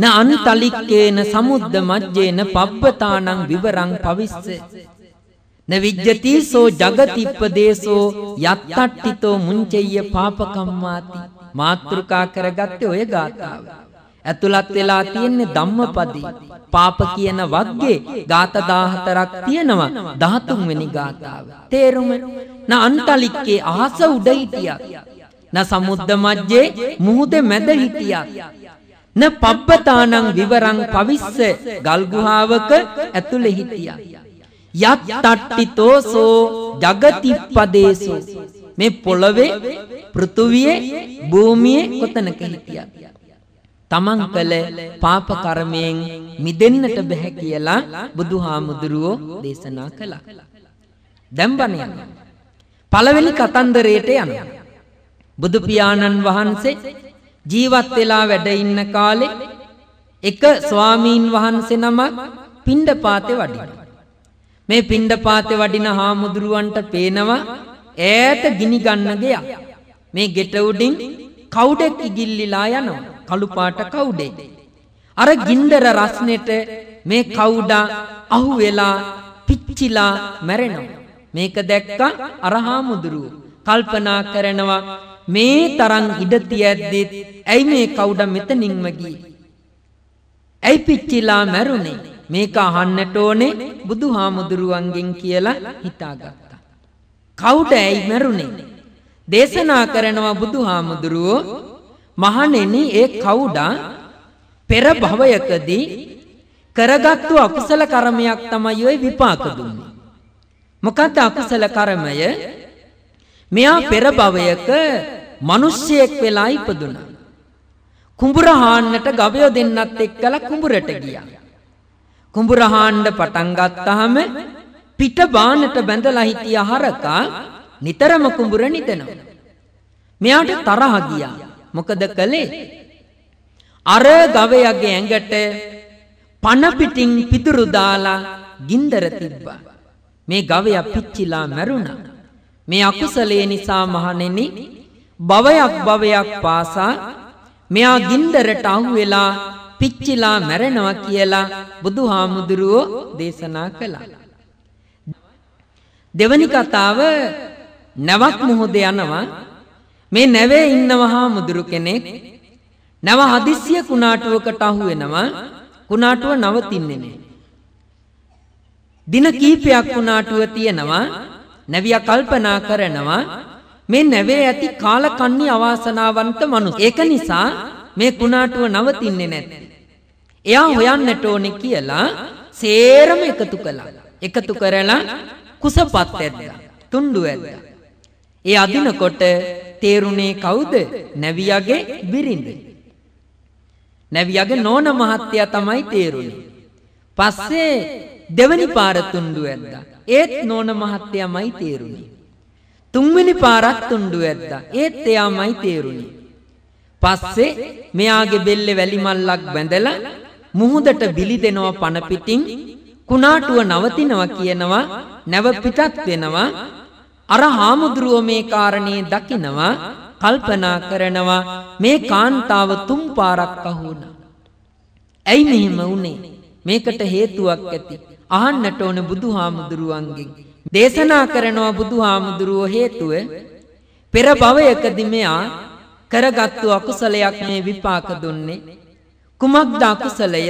න අන්තලික්කේන සමුද්ද මජ්ජේන පබ්බතානං විවරං පවිස්ස න විජ්ජති සෝ జగතිප්පදේශෝ යත්තට්ඨිතෝ මුංචෙය්‍ය පාපකම්මාති මාත්‍රිකා කරගත්තේ ඔය ගාතාව ඇතුළත් වෙලා තියෙන්නේ ධම්මපදී පාප කියන වග්ගේ ගාත 14ක් තියෙනවා 13 වෙනි ගාතාව තේරුම න අන්තලික්කේ ආස උඩ හිටියක් න සමුද්ද මජ්ජේ මුහුද මැද හිටියක් න පබ්බතානං විවරං පවිස්ස ගල්ගුහාවක ඇතුළේ හිටියා. යත් තට්ටිතෝසෝ జగතිප්පදේසෝ මේ පොළවේ පෘථුවියේ භූමියේ කොතනක හිටියත් තමන් කළ පාප කර්මයෙන් මිදෙන්නට බෑ කියලා බුදුහාමුදුරුවෝ දේශනා කළා. දැන් බණ යනවා. පළවෙනි කතන්දරයට යනවා. බුදු පියාණන් වහන්සේ ජීවත් වෙලා වැඩ ඉන්න කාලේ එක ස්වාමීන් වහන්සේ නමක් පිණ්ඩපාතේ වඩිනවා. මේ පිණ්ඩපාතේ වඩින හාමුදුරුවන්ට පේනවා ඈත ගිනි ගන්න ගයක්. මේ ගෙට උඩින් කවුඩෙක් ඉගිල්ලිලා යනවා. කළු පාට කවුඩේ. අර ගින්දර රස්නෙට මේ කවුඩා අහු වෙලා පිච්චිලා මැරෙනවා. මේක දැක්කා අර හාමුදුරුවෝ කල්පනා කරනවා මේ තරන් ඉඩති ඇද්දෙත් ඇයි මේ කවුඩ මෙතනින්මගී. ඇයි පිච්චිලා මැරුණේ මේක අහන්නට ඕනේ බුදු හාමුදුරුවන්ගෙන් කියලා හිතාගත්තා. කවුට ඇයි මැරුණේ. දේශනා කරනවා බුදු හාමුදුරුවෝ මහනෙනි ඒ කවුඩා පෙර භවයකදී කරගත්තු අකුසල කරමයක් තමයි ඔය විපාක දුන්නේ. මොකද අකුසල කර්මය මෙයා පෙර භවයක මිනිස්සෙක් වෙලා ඉපදුණා. කුඹුර හාන්නට ගවයෝ දෙන්නත් එක්කලා කුඹුරට ගියා. කුඹුර හාන්න පටන් ගත්තාම පිට බානට බැඳලා හිටිය හරකා නිතරම කුඹුර නිතනවා. මෙයාට තරහ ගියා. මොකද කළේ? අර ගවයාගේ ඇඟට පන පිටින් පිදුරු දාලා ගින්දර තිබ්බා. මේ ගවයා පිච්චිලා මැරුණා. මේ අකුසලේ නිසා මහණෙනි භවයක් භවයක් පාසා මෙයා ගින්දරට අහු වෙලා පිච්චිලා මැරෙනවා කියලා බුදුහාමුදුරුවෝ දේශනා කළා. දෙවනි කතාව නැවක් මොහොතේ යනවා මේ නැවේ ඉන්නවා හාමුදුරු කෙනෙක් නැව හදිස්සිය කුණාටුවකට අහු වෙනවා කුණාටුව නවතින්නේ නැහැ. දින කීපයක් කුණාටුව තියෙනවා නැවියා කල්පනා කරනවා මේ නැවේ ඇති කාලකන්ණි අවාසනාවන්ත මනුස්ස. ඒක නිසා මේ කුණාටුව නවතින්නේ නැති. එයා හොයන්නට ඕනේ කියලා සේරම එකතු කළා. එකතු කරලා කුසපත් ඇද්දා. තුණ්ඩු ඇද්දා. ඒ අදිනකොට තේරුණේ කවුද? නැවියාගේ බිරිඳ. නැවියාගේ නෝන මහත්තයා තමයි තේරුණේ. පස්සේ දෙවනි පාර තුණ්ඩු ඇද්දා. ඒත් නෝන මහත්තයාමයි තේරුණේ. තුන්වෙනි පාරක් තුණ්ඩු ඇද්දා. ඒත් එයාමයි තේරුණේ. පස්සේ මෙයාගේ බෙල්ලේ වැලි මල්ලක් බැඳලා මුහුදට බිලි දෙනවා පන පිටින් කුණාටුව නවතිනවා කියනවා නැව පිටත් වෙනවා අර හාමුදුරුව මේ කාරණේ දකිනවා කල්පනා කරනවා මේ කාන්තාව තුන් පාරක් අහුණා. ඇයි මෙහෙම වුනේ? මේකට හේතුවක් ඇති. අහන්නට ඕන බුදු හාමුදුරුවන්ගෙන්. දේශනා කරනවා බුදු හාමුදුරුවෝ හේතුව පෙර භවයකදි මෙයා කරගත්තු අකුසලයක් මේ විපාක දුන්නේ. කුමක්ද අකුසලය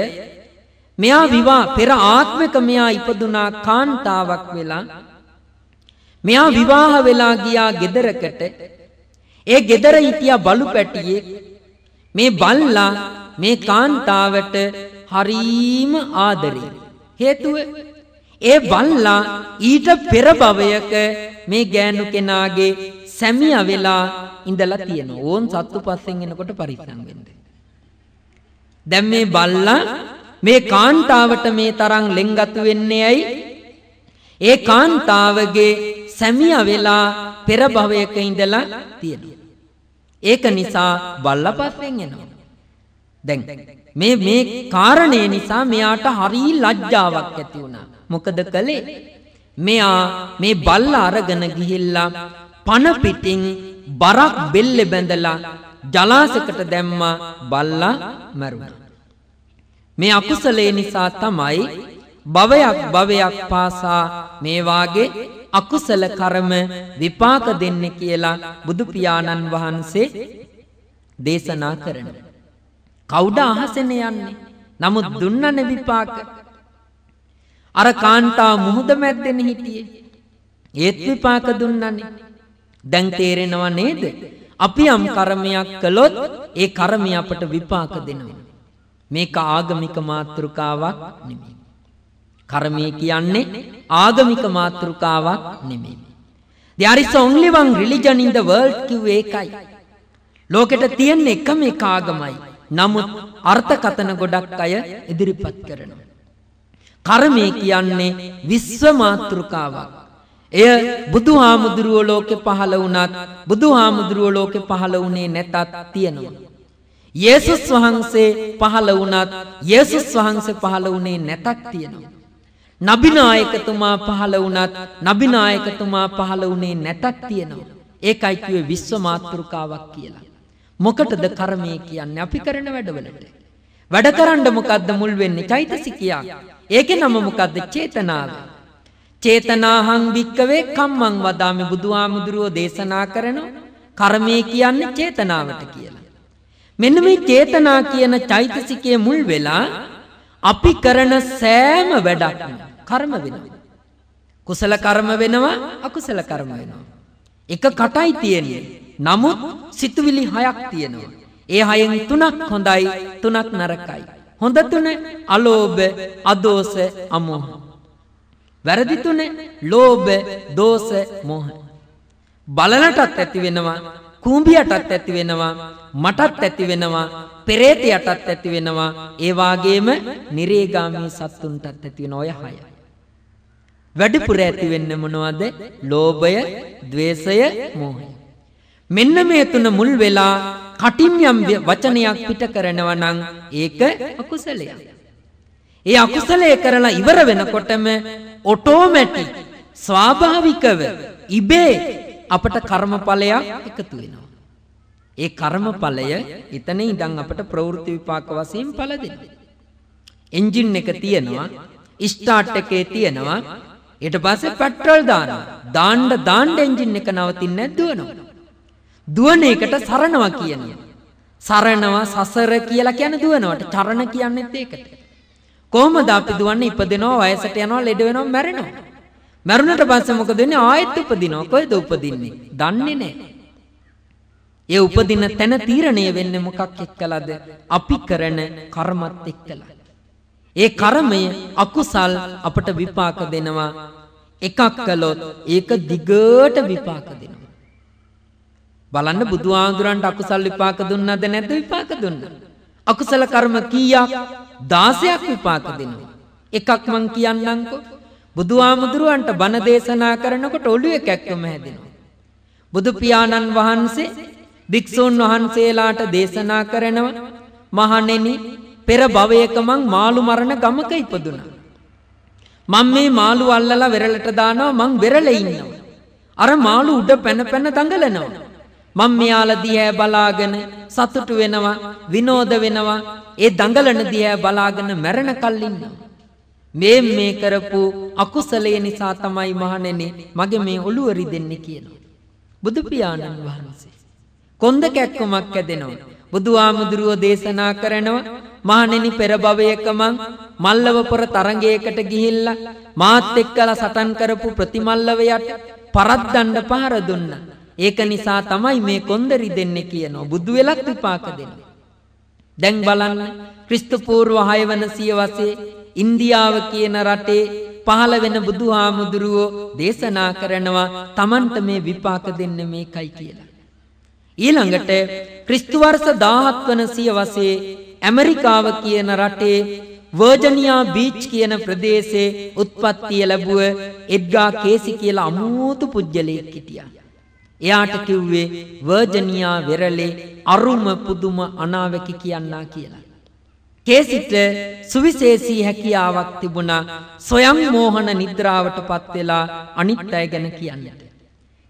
මෙයා විවා පෙර ආත්මක මෙයා ඉපදුනා කාන්තාවක් වෙලා මෙයා විවාහ වෙලා ගියා ගෙදරකට ඒ ගෙදර හිටියා බලු පැටියේ මේ බල්ලා මේ කාන්තාවට හරීම ආදරේ හේතුව ඒ බල්ලා ඊට පෙර භවයක මේ ගෑනු කෙනාගේ සැමියා වෙලා ඉඳලා තියෙනවා. ඕන් සත්තු පස්සෙන් එනකොට පරිස්සම් වෙන්න. දැන් මේ බල්ලා මේ කාන්තාවට මේ තරම් ලෙන්ගතු වෙන්නේ ඇයි? ඒ කාන්තාවගේ සැමියා වෙලා පෙර භවයක ඉඳලා තියෙනවා. ඒක නිසා බල්ලා පස්සෙන් එනවා. දැන් මේ මේ කාරණය නිසා මෙයාට හරි ලජ්ජාවක් ඇති වුණා. මොකද කළේ මෙයා මේ බල්ල අරගෙන ගිහිල්ලා පණ පිටින් බරක් බෙල්ල බැඳලා ජලාසයකට දැම්මා බල්ලා මැරුණා. මේ අකුසලේ නිසා තමයි භවයක් භවයක් පාසා මේ වාගේ අකුසල කර්ම විපාක දෙන්නේ කියලා බුදු පියාණන් වහන්සේ දේශනා කරනවා. කවුඩ අහසෙන යන්නේ. නමුත් දුන්නන විපාක. අර කාන්තා මුහුද මැද්දෙන හිටියේ. ඒත් විපාක දුන්නනේ. දැන් තේරෙනවා නේද? අපි යම් කර්මයක් කළොත් ඒ කර්මය අපට විපාක දෙනවා. මේක ආගමික මාතෘකාවක් නෙමෙයි. කර්මය කියන්නේ ආගමික මාතෘකාවක් නෙමෙයි. There is only one religion in the world කිව්වේ ඒකයි. ලෝකෙට තියෙන එකම එක ආගමයි. නමුත් අර්ථකතන ගොඩක් අය ඉදිරිපත් කරනවා. කර්මය කියන්නේ විශ්වමාතෘකාවක්. එය බුදු හාමුදුරුවෝ ලෝකෙ පහළ වුණත් බුදු හාමුදුරුවෝ ලෝකෙ පහළ වුණේ නැතත් තියෙනවා. යේසුස් වහන්සේ පහළ වුණත් යේසුස් වහන්සේ පහළ වුණේ නැතත් තියෙනවා. නබිනායකතුමා පහළ වුණත් නබිනායකතුමා පහළ වුණේ නැතත් තියෙනවා. ඒකයි කිව්වේ විශ්ව මාතෘකාවක් කියලා. මොකටද කර්මය කියන්නේ අපි කරන වැඩවලට. වැඩ කරන්න මොකද්ද මුල් වෙන්නේ චෛතසිකයක්. ඒකේ නම මොකද්ද චේතනාව. චේතනාහං භික්කවේ කම්මං වදාමි බුදුහාමුදුරුවෝ දේශනා කරන කර්මය කියන්නේ චේතනාවට කියලා. මෙන්න මේ චේතනා කියන චෛතසිකයේ මුල් වෙලා අපි කරන සෑම වැඩක්ම කර්ම වෙනවා. කුසල කර්ම වෙනවා අකුසල කර්ම වෙනවා. එක කටයි තියෙන්නේ. නමුත් සිතුවිලි හයක් තියෙනවා. ඒ හයෙන් තුනක් හොඳයි තුනක් නරකයි. හොඳ තුන අලෝභ අදෝස අමෝහ. වැරදි තුන ලෝභ දෝස මෝහ. බලලටත් ඇති වෙනවා කූඹියටත් ඇති වෙනවා මටත් ඇති වෙනවා පෙරේතයටත් ඇති වෙනවා ඒ වාගේම නිරේගාමී සත්තුන්ටත් ඇති වෙන ඔය හය. වැඩිපුර ඇති වෙන්න මොනවද? ලෝභය, ద్వේෂය, මෝහය. මෙන්න මේ තුන මුල් වෙලා කටින් යම් වචනයක් පිට කරනවා නම් ඒක අකුසලයක්. ඒ අකුසලය කරලා ඉවර වෙනකොටම ඔටෝමැටික් ස්වාභාවිකව ඉබේ අපට කර්මඵලයක් එකතු වෙනවා. ඒ කර්මඵලය එතන ඉඳන් අපට ප්‍රවෘත්ති විපාක වශයෙන් ඵල දෙනවා. එන්ජින් එක තියෙනවා, ස්ටාර්ට් එකේ තියෙනවා. ඊට පස්සේ පෙට්‍රල් දානවා. දාන්න දාන්න එන්ජින් එක නවතින්නේ නැද්දවනවා. දුවන එකට සරණවා කියනවා. සරණවා සසර කියලා කියන්නේ දුවනවට. චරණ කියන්නේත් ඒකට. කොහොමද අපි දුවන්නේ ඉපදෙනවා වයසට යනවා ලෙඩ වෙනවා මැරෙනවා. මැරුණට පස්සේ මොකද වෙන්නේ ආයෙත් උපදිනවා. කොහෙද උපදින්නේ? දන්නේ නැහැ. ඒ උපදින තැන තීරණය වෙන්නේ මොකක් එක්කලාද? අපි කරන කර්මත් එක්කලා. ඒ කර්මය අකුසල් අපට විපාක දෙනවා. එකක් කළොත් ඒක දිගට විපාක දෙනවා. බලන්න බුදුහාදුරන්ට අකුසල් විපාක දුන්නද නැද විපාක දුන්න. අකුසල කර්ම කීයක් දාසයක් විපාක දෙනවා. එකක් මං කියන්නංකෝ. බුදුහාමුදුරුවන්ට බණ දේශනා කරනකොට ඔළුව කැක්කම හැදෙනවා. බුදු පියාණන් වහන්සේ භික්ෂූන් වහන්සේලාට දේශනා කරනව මහණෙනි පෙර භවයක මං මාළු මරණ ගමක ඉපදුනා. මං මේ මාළු අල්ලලා වෙරළට දානවා මං වෙරළ ඉන්නවා. අර මාළු උඩ පැන පැන දඟලනවා. මං මෙයාල දිහා බලාගෙන සතුටු වෙනවා විනෝද වෙනවා ඒ දඟලන දිහා බලාගෙන මැරෙනකල් ඉන්නවා මේ මේ කරපු අකුසලය නිසා තමයි මහණෙනි මගේ මේ ඔළුව රිදෙන්නේ කියනවා බුදු පියාණන් වහන්සේ කොන්ද කැක්කමක් ඇදෙනවා බුදුආමුදුරුව දේශනා කරනවා මහණෙනි පෙර භවයක මං මල්ලවපොර තරංගයකට ගිහිල්ලා මාත් එක්කලා සටන් කරපු ප්‍රතිමල්ලවයට පරද්දන්න පාර දුන්නා ඒක නිසා තමයි මේ කොන්දරි දෙන්නේ කියනෝ බුදු වෙලක් විපාක දෙනවා. දැන් බලන්න ක්‍රිස්තු පූර්ව 6 වන සියවසේ ඉන්දියාව කියන රටේ පහළ වෙන බුදුහාමුදුරුවෝ දේශනා කරනවා Tamanට මේ විපාක දෙන්න මේකයි කියලා. ඊළඟට ක්‍රිස්තු වර්ෂ 17 වන සියවසේ ඇමරිකාව කියන රටේ වර්ජනියා බීච් කියන ප්‍රදේශයේ උත්පත්තිය ලැබුව එඩ්ගා කේසි කියලා අමෝතු පුජ්‍යලයෙක් හිටියා. එයාට කිව්වේ වර්ජනියා වෙරළේ අරුම පුදුම අනාවැකි කියන්නා කියලා. කේසිට සුවිශේෂී හැකියාවක් තිබුණා සොයම් මෝහන නිද්‍රාවට පත් වෙලා අනිත් අය ගැන කියන්නට.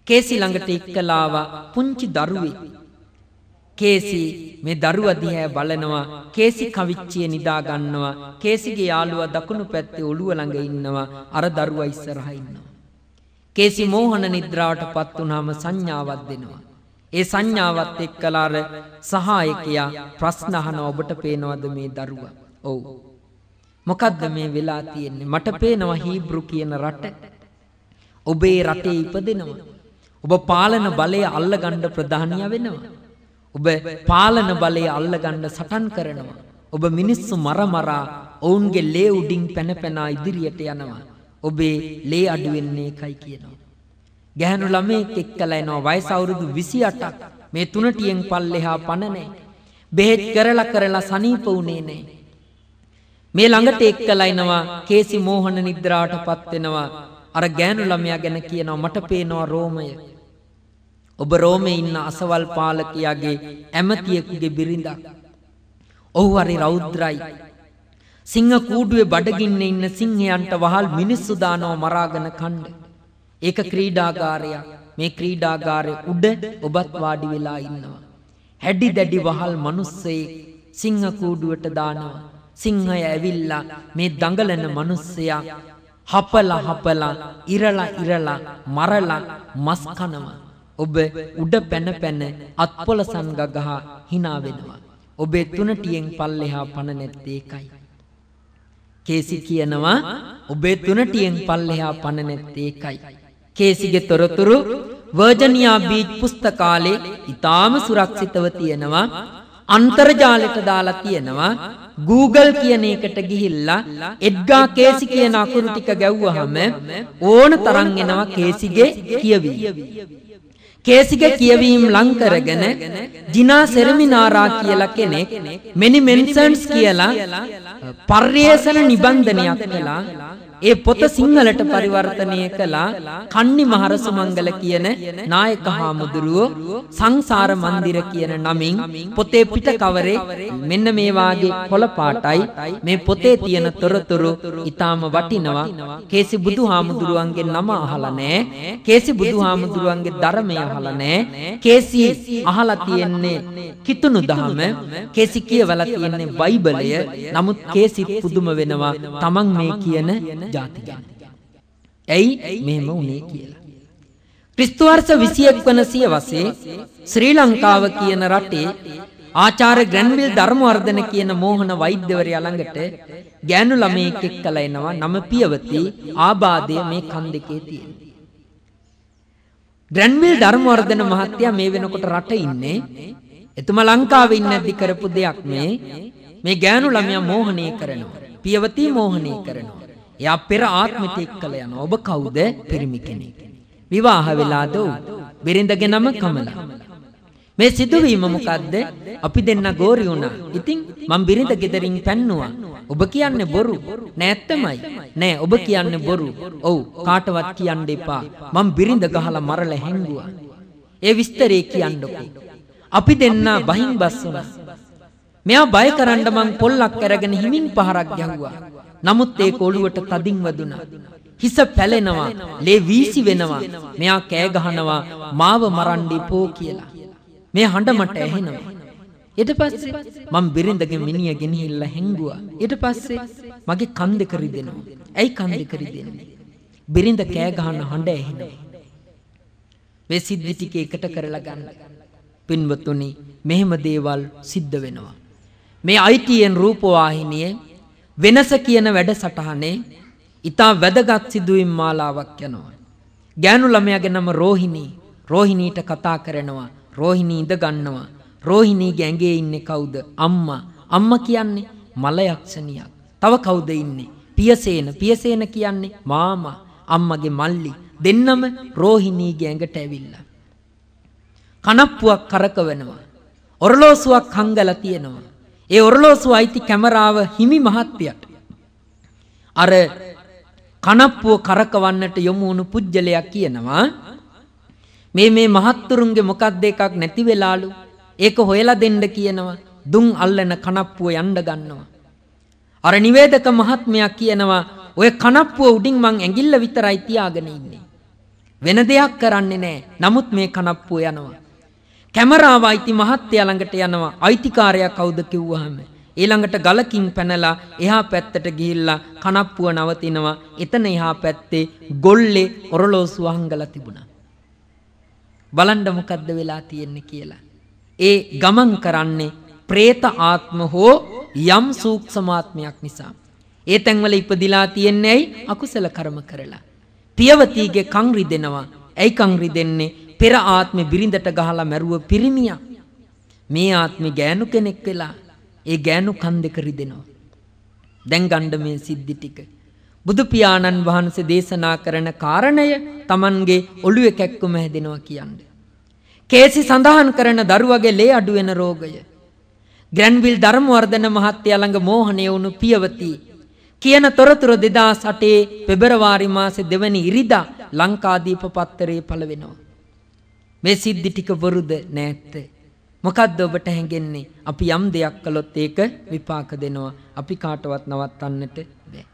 කේසි ළඟට එක්කලාව පුංචි දරුවෙක්. කේසි මේ දරුවා දිහා බලනවා කේසි කවිච්චිය නිදා ගන්නවා කේසිගේ යාළුවා දකුණු පැත්තේ ඔළුව ළඟ ඉන්නවා අර දරුවා ඉස්සරහා ඉන්නවා කේසි මෝහන නිද්‍රාවට පත් වුනහම සංඥාවක් දෙනවා. ඒ සංඥාවත් එක්කලාර සහායකයා ප්‍රශ්න අහන ඔබට පේනවද මේ දරුවා? ඔව්. මොකද්ද මේ වෙලා තියෙන්නේ? මට පේනවා හීබ්‍රු කියන රට ඔබේ රටේ ඉපදෙනවා. ඔබ පාලන බලය අල්ලගන්න ප්‍රධානිය වෙනවා. ඔබ පාලන බලය අල්ලගන්න සටන් කරනවා. ඔබ මිනිස්සු මරමරා ඔවුන්ගේ ලේ උඩින් පැනපැනා ඉදිරියට යනවා. ඔබේ ලේ අඩු වෙන්නේ එකයි කියනවා. ගැහණු ළමෙක් එක්කලා එනවා වයස අවුරුදු 28ක්. මේ තුනටියෙන් පල්ලෙහා පණ නැහැ. බෙහෙත් කරලා කරලා සනීප වුණේ නැහැ. මේ ළඟට එක්කලා එනවා කේසි මෝහන නිද්‍රාටපත් වෙනවා. අර ගෑනු ළමයා ගැන කියනවා මට පේනවා රෝමය. ඔබ රෝමේ ඉන්න අසවල් පාලකයාගේ ඇමතියෙකුගේ බිරිඳක්. ඔහු හරි රෞද්‍රයි. සිංහ කූඩුවේ බඩගින්න ඉන්න සිංහයන්ට වහල් මිනිස්සු දානෝ මරාගෙන කණ්ඩ. ඒක ක්‍රීඩාගාරයක්. මේ ක්‍රීඩාගාරය උඩ ඔබත් වාඩි වෙලා ඉන්නවා. හැඩි දැඩි වහල් මිනිස්සේ සිංහ කූඩුවට දානවා. සිංහය ඇවිල්ලා මේ දඟලන මිනිස්සයා හපලා හපලා ඉරලා ඉරලා මරලා මස් කනවා. ඔබ උඩ පැන පැන අත්පොලසන් ගගහා hina වෙනවා. ඔබේ තුනටියෙන් පල්ලෙහා පණ නැත්තේ ඒකයි. කේසි කියනවා ඔබේ තුනටියෙන් පල්ලෙහා පණ නැත්තේ එකයි. කේසිගේ තොරතුරු වර්ජනියා බීච් පුස්තකාලේ ඉතාම සුරක්ෂිතව තියෙනවා අන්තර්ජාලෙට දාලා තියෙනවා Google කියන එකට ගිහිල්ලා එඩ්ගා කේසි කියන අකුරු ටික ගැව්වහම ඕන තරම් එනවා කේසිගේ කියවි. කේසික කියවීම් ලං කරගෙන ජිනා සෙරමිනාරා කියලා කෙනෙක් මෙනි මෙන්සන්ස් කියලා පර්යේෂණ නිබන්ධනයක් කළා ඒ පොත සිංහලට පරිවර්තනය කළා කන්නි මහරස මංගල කියන නායක හාමුදුරුවෝ සංසාර මන්දිර කියන නමින් පොතේ පිට කවරේ මෙන්න මේ වාගේ කොළ පාටයි මේ පොතේ තියෙන තොරතුරු ඊටාම වටිනවා කේසි බුදුහාමුදුරුවන්ගේ නම අහලා නැහැ කේසි බුදුහාමුදුරුවන්ගේ ධර්මය අහලා නැහැ කේසි අහලා තියෙන්නේ කිතුණු දහම කේසි කියවලා තියෙන්නේ බයිබලය නමුත් කේසි පුදුම වෙනවා තමන් මේ කියන ජාතික. ඇයි මෙහෙම වුණේ කියලා. ක්‍රිස්තු වර්ෂ 21 වන සියවසේ ශ්‍රී ලංකාව කියන රටේ ආචාර්ය ග්‍රැන්විල් ධර්මවර්ධන කියන මෝහන වෛද්‍යවරයා ළඟට ගෑනු ළමයෙක් එක්කලා එනවා නම පියවති ආබාධය මේ කන් දෙකේ තියෙන. ග්‍රැන්විල් ධර්මවර්ධන මහත්තයා මේ වෙනකොට රට ඉන්නේ එතුමා ලංකාවේ ඉන්නදී කරපු දෙයක් මේ මේ ගෑනු ළමයා මෝහණය කරනවා. පියවති මෝහණය කරනවා. එයා පෙර ආත්මිත එක්කල යන ඔබ කවුද පිරිමි කෙනෙක්. විවාහ වෙලාද ඔව්. බිරිඳගෙනම කමලා. මේ සිදුවීම මොකද්ද? අපි දෙන්න ගෝරි වුණා. ඉතින් මං බිරිඳ ගෙදරින් පැන්නුවා. ඔබ කියන්නේ බොරු. නෑ ඇත්තමයි. නෑ ඔබ කියන්නේ බොරු. ඔව් කාටවත් කියන්න එපා. මං බිරිඳ ගහලා මරලා හැංගුවා. ඒ විස්තරේ කියන්නකෝ. අපි දෙන්න බහින් බස්සුණා. මෙයා බය කරන්න මං පොල්ලක් අරගෙන හිමින් පහරක් ගැහුවා. නමුත් ඒක ඔළුවට තදින් වදුනා. හිස පැලෙනවා, ලේ වීසි වෙනවා. මෙයා කෑ ගහනවා මාව මරන්න පෝ කියලා. මේ හඬ මට ඇහෙනවා. ඊට පස්සේ මම බිරිඳගේ මිනිය ගෙනහිල්ලා හැංගුවා. ඊට පස්සේ මගේ කන් දෙක රිදෙනවා. ඇයි කන් දෙක රිදෙන්නේ? බිරිඳ කෑ ගහන හඬ ඇහෙනවා. මේ සිද්ධි ටික එකට කරලා ගන්න. පින්වතුනි, මෙහෙම දේවල් සිද්ධ වෙනවා. මේ ITN රූපවාහිනියේ වෙනස කියන වැඩසටහනේ ඉතා වැදගත් සිදුවීම් මාලාවක් යනවා. ගෑනු ළමයාගේ නම රෝහිණී රෝහිණීට කතා කරනවා රෝහිණී ඉඳ ගන්නවා රෝහිණීගේ ඇඟේ ඉන්නේ කවුද අම්මා අම්මා කියන්නේ මල යක්ෂණියක් තව කවුද ඉන්නේ පියසේන පියසේන කියන්නේ මාමා අම්මගේ මල්ලි දෙන්නම රෝහිණීගේ ඇඟට ඇවිල්ලා කනප්පුවක් කරකවනවා ඔරලෝසුවක් හංගලා තියෙනවා ඒ ඔරලෝසු අයිති කැමරාව හිමි මහත්පියට. අර කනප්පුව කරකවන්නට යොමු වුණු පුජ්‍යලයක් කියනවා මේ මේ මහත්තුරුන්ගේ මොකක්ද එකක් නැති වෙලාලු ඒක හොයලා දෙන්න කියනවා දුන් අල්ලන කනප්පුව යන්න ගන්නවා අර නිවේදක මහත්මයා කියනවා ඔය කනප්පුව උඩින් මං ඇඟිල්ල විතරයි තියාගෙන ඉන්නේ වෙන දෙයක් කරන්නේ නැහැ නමුත් මේ කනප්පුව යනවා කැමරාව අයිති මහත්තයා ළඟට යනවා අයිතිකාරයා කවුද කිව්වහම ඊළඟට ගලකින් පැනලා එහා පැත්තට ගිහිල්ලා කනප්පුව නවතිනවා එතන එහා පැත්තේ ගොල්ලේ ඔරලෝසු වහංගලා තිබුණා බලන්න මොකද්ද වෙලා තියෙන්නේ කියලා ඒ ගමන් කරන්නේ പ്രേත ආත්ම හෝ යම් සූක්ෂමාත්මයක් නිසා ඒ තැන්වල ඉපදිලා තියන්නේ අකුසල කර්ම කරලා පියවතිගේ කං රිදෙනවා ඇයි කං රිදෙන්නේ පෙර ආත්මෙ බිරිඳට ගහලා මැරුව පිරිමියා මේ ආත්මෙ ගෑනු කෙනෙක් වෙලා ඒ ගෑනු කන් දෙක රිදෙනවා. දැන් ගණ්ඩ මේ සිද්ධි ටික. බුදු පියාණන් වහන්සේ දේශනා කරන කාරණය Tamanගේ ඔළුවේ කැක්කුම හැදෙනවා කියන්නේ. කේසි සඳහන් කරන දරුවගේ ලේ අඩු වෙන රෝගය. ග්‍රැන්විල් ධර්මවර්ධන මහත්තයා ළඟ මෝහණය වුණු පියවතී කියන තොරතුරු 2008 පෙබරවාරි මාසේ දෙවැනි ඉරිදා ලංකාදීප පත්තරේ පළ වෙනවා. මේ සිද්ධි ටික වරුද නැත්ත. මොකද්ද ඔබට හැඟෙන්නේ? අපි යම් දෙයක් කළොත් ඒක විපාක දෙනවා. අපි කාටවත් නවත්තන්නට බෑ.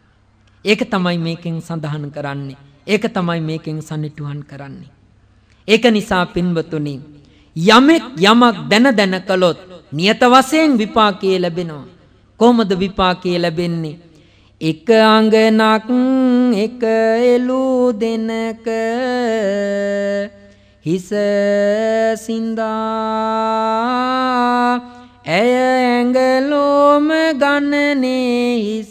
ඒක තමයි මේකෙන් සඳහන් කරන්නේ. ඒක තමයි මේකෙන් සනිටුහන් කරන්නේ. ඒක නිසා පින්වතුනි යමෙක් යමක් දැන දැන කළොත් නියත වශයෙන් විපාකයේ ලැබෙනවා. කොහොමද විපාකයේ ලැබෙන්නේ? එක අඟනක් එක එළු දෙනක හිස සින්දා ඇය ඇඟලෝම ගණනේ හිස්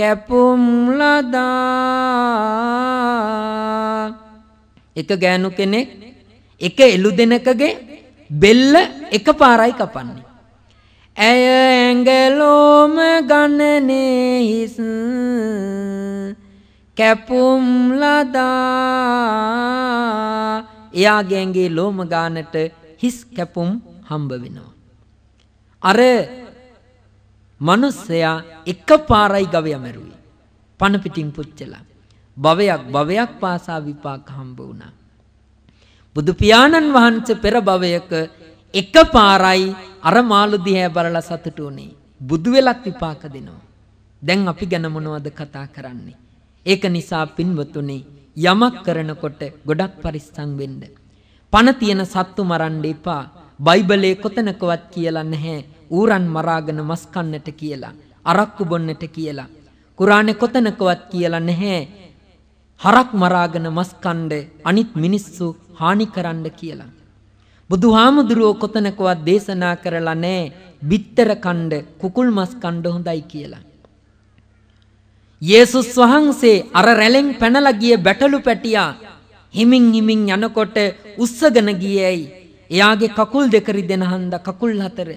කැපුම් ලදා එක ගෑනු කෙනෙක් එක එළු දෙනකගේ බෙල්ල එක පාරයි කපන්නේ. ඇය ඇඟලෝම ගණනේ හිස් කැපුම් ලදා එයාගේන්ගේ ලෝම ගානට හිස් කැපුම් හම්බ වෙනවා. අර මනුස්සයා එක පාරයි ගවය මැරුයි. පණපිටින් පුච්චලා. භවයක් භවයක් පාසා විපාක හම්බ වුණා. බුදුපියාණන් වහන්සේ පෙර භවයක එක පාරයි අර මාළු දිහැ බලලා සතුටු වුණේ. බුදු වෙලක් විපාක දෙනවා. දැන් අපි ගැන මොනවද කතා කරන්නේ? ඒක නිසා පින්වතුනි යමක් කරනකොට ගොඩක් පරිස්සම් වෙන්න. පණ තියෙන සත්තු මරන්න එපා. බයිබලයේ කොතනකවත් කියලා නැහැ. ඌරන් මරාගෙන මස් කන්නට කියලා. අරක්කු බොන්නට කියලා. කුරානේ කොතනකවත් කියලා නැහැ. හරක් මරාගෙන මස් කණ්ඩ අනිත් මිනිස්සු හානි කරන්න කියලා. බුදුහාමුදුරුවෝ කොතනකවත් දේශනා කරලා නැහැ. බිත්තර කණ්ඩ කුකුල් මස් කණ්ඩ හොඳයි කියලා. යේසුස් වහන්සේ අර රැළෙන් පැනලා ගිය බැටළු පැටියා හිමින් හිමින් යනකොට උස්සගෙන ගියේයි. එයාගේ කකුල් දෙක රිදෙන හන්ද කකුල් හතර.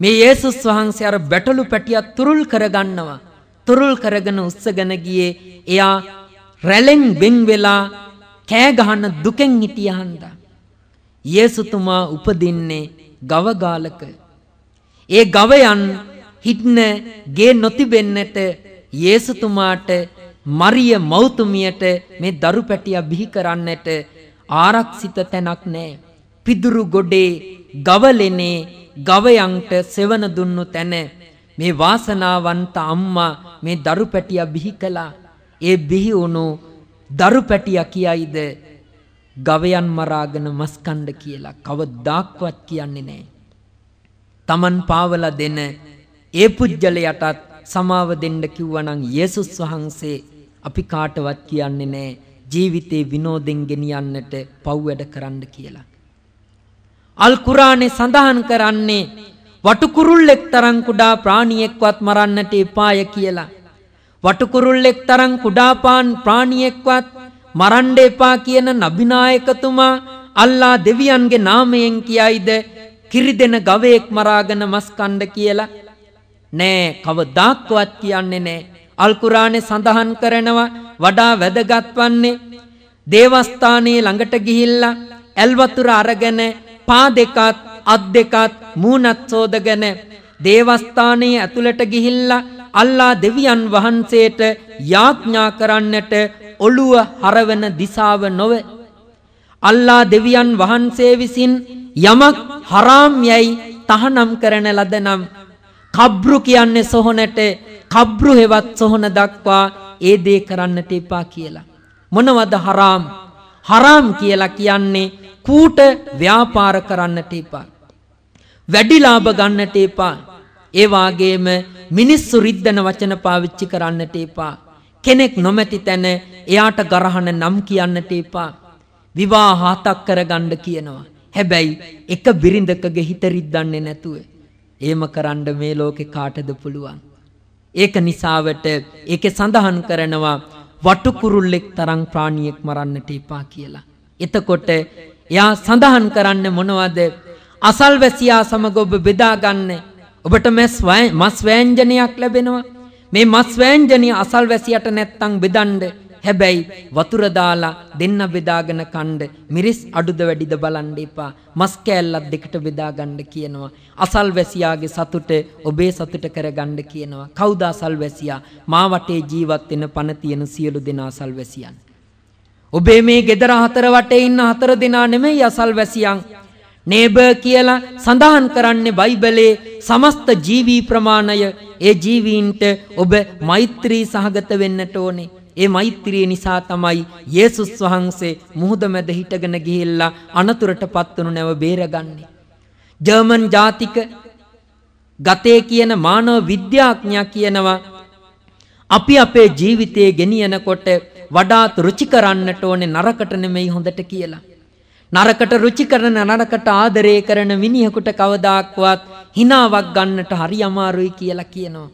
මේ යේසුස් වහන්සේ අර බැටළු පැටියා තුරුල් කරගන්නවා. තුරුල් කරගෙන උස්සගෙන ගියේ එයා රැළෙන් බෙන් වෙලා කෑ ගහන දුකෙන් හිටිය හන්ද. යේසුතුමා උපදින්නේ ගවගාලක. ඒ ගවයන් හිටන ගේ නොතිබෙන්නට යේසුතුමාට මරිය මෞතුමියට මේ දරු පැටිය බිහි කරන්නට ආරක්ෂිත තැනක් නෑ. පිදුරු ගොඩේ ගවලෙනේ ගවයන්ට සෙවන දුන්නු තැන මේ වාසනාවන්ත අම්මා මේ දරු පැටිය බිහි කළා. ඒ බිහි වුණු දරු පැටිය කියයිද ගවයන් මරාගෙන මස්කණ්ඩ කියලා කවදාක්වත් කියන්නේ නෑ. Taman පාවලා දෙන ඒ පුජ්‍යලයටත් සමාව දෙන්න කිව්වනම් යේසුස් වහන්සේ අපි කාටවත් කියන්නේ නැහැ ජීවිතේ විනෝදෙන් ගෙනියන්නට පව් වැඩ කරන්න කියලා. අල් කුරානේ සඳහන් කරන්නේ වටුකුරුල්ලෙක් තරම් කුඩා ප්‍රාණියෙක්වත් මරන්නට එපාය කියලා. වටුකුරුල්ලෙක් තරම් කුඩා ප්‍රාණියෙක්වත් මරන්න එපා කියන නබිනායකතුමා අල්ලා දෙවියන්ගේ නාමයෙන් කියයිද කිරිදෙන ගවයෙක් මරාගෙන මස් කණ්ඩ කියලා නෑ කවදාක්වත් කියන්නේ නෑ. අල්කුරාණේ සඳහන් කරනවා වඩා වැදගත් වන්නේ දේවස්ථානයේ ළඟට ගිහිල්ලා ඇල් වතුර අරගෙන පා දෙකත් අත් දෙකත් මූණත් සෝදගෙන දේවස්ථානයේ ඇතුළට ගිහිල්ලා අල්ලා දෙවියන් වහන්සේට යාඥා කරන්නට ඔළුව හරවන දිසාව නොව අල්ලා දෙවියන් වහන්සේ විසින් යමක් හරාම් යයි තහනම් කරන ලද නම් කබ්රු කියන්නේ සොහොනට කබ්රු හෙවත් සොහොන දක්වා ඒ දේ කරන්නට එපා කියලා. මොනවද හරාම්? හරාම් කියලා කියන්නේ කූට ව්‍යාපාර කරන්නට එපා. වැඩි ලාභ ගන්නට එපා. ඒ වාගේම මිනිස්සු රිද්දන වචන පාවිච්චි කරන්නට එපා. කෙනෙක් නොමැති තැන එයාට ගරහන නම් කියන්නට එපා. විවාහ හතක් කරගන්න කියනවා. හැබැයි එක බිරිඳකගේ හිත රිද්දන්නේ නැතුව එහෙම කරන්න මේ ලෝකේ කාටද පුළුවන්? ඒක නිසාවට ඒකේ සඳහන් කරනවා වටුකුරුල්ලෙක් තරම් ප්‍රාණියෙක් මරන්නට එපා කියලා. එතකොට එයා සඳහන් කරන්න මොනවද? අසල්වැසියා සමග ඔබ බෙදා ගන්න. ඔබට මස් මස් වෑංජනයක් ලැබෙනවා. මේ මස් වෑංජනිය අසල්වැසියට නැත්තම් බෙදන්න. හැබැයි වතුර දාලා දෙන්න බෙදාගෙන කණ්ඩ මිරිස් අඩුද වැඩිද බලන්න එපා. මස් කෑල්ලක් දෙකට බෙදා ගන්න කියනවා. අසල්වැසියාගේ සතුට ඔබේ සතුට කරගන්න කියනවා. කවුද අසල්වැසියා? මා වටේ ජීවත් වෙන පණ තියෙන සියලු දෙනා අසල්වැසියන්. ඔබේ මේ ගෙදර හතර වටේ ඉන්න හතර දෙනා නෙමෙයි අසල්වැසියන්. නේබ කියලා සඳහන් කරන්නේ බයිබලේ සමස්ත ජීවී ප්‍රමාණය ඒ ජීවීන්ට ඔබ මෛත්‍රී සහගත වෙන්නට ඕනේ. ඒ මෛත්‍රිය නිසා තමයි යේසුස් වහන්සේ මුහුද මැද හිටගෙන ගිහිල්ලා අනතුරටපත් වුණු නැව බේරගන්නේ. ජර්මන් ජාතික ගතේ කියන මානව විද්‍යාඥයා කියනවා අපි අපේ ජීවිතයේ ගෙනියනකොට වඩාත් රුචි කරන්නට ඕනේ නරකට නෙමෙයි හොඳට කියලා. නරකට රුචි කරන නරකට ආදරය කරන මිනිහෙකුට කවදාක්වත් හිනාවක් ගන්නට හරි අමාරුයි කියලා කියනවා.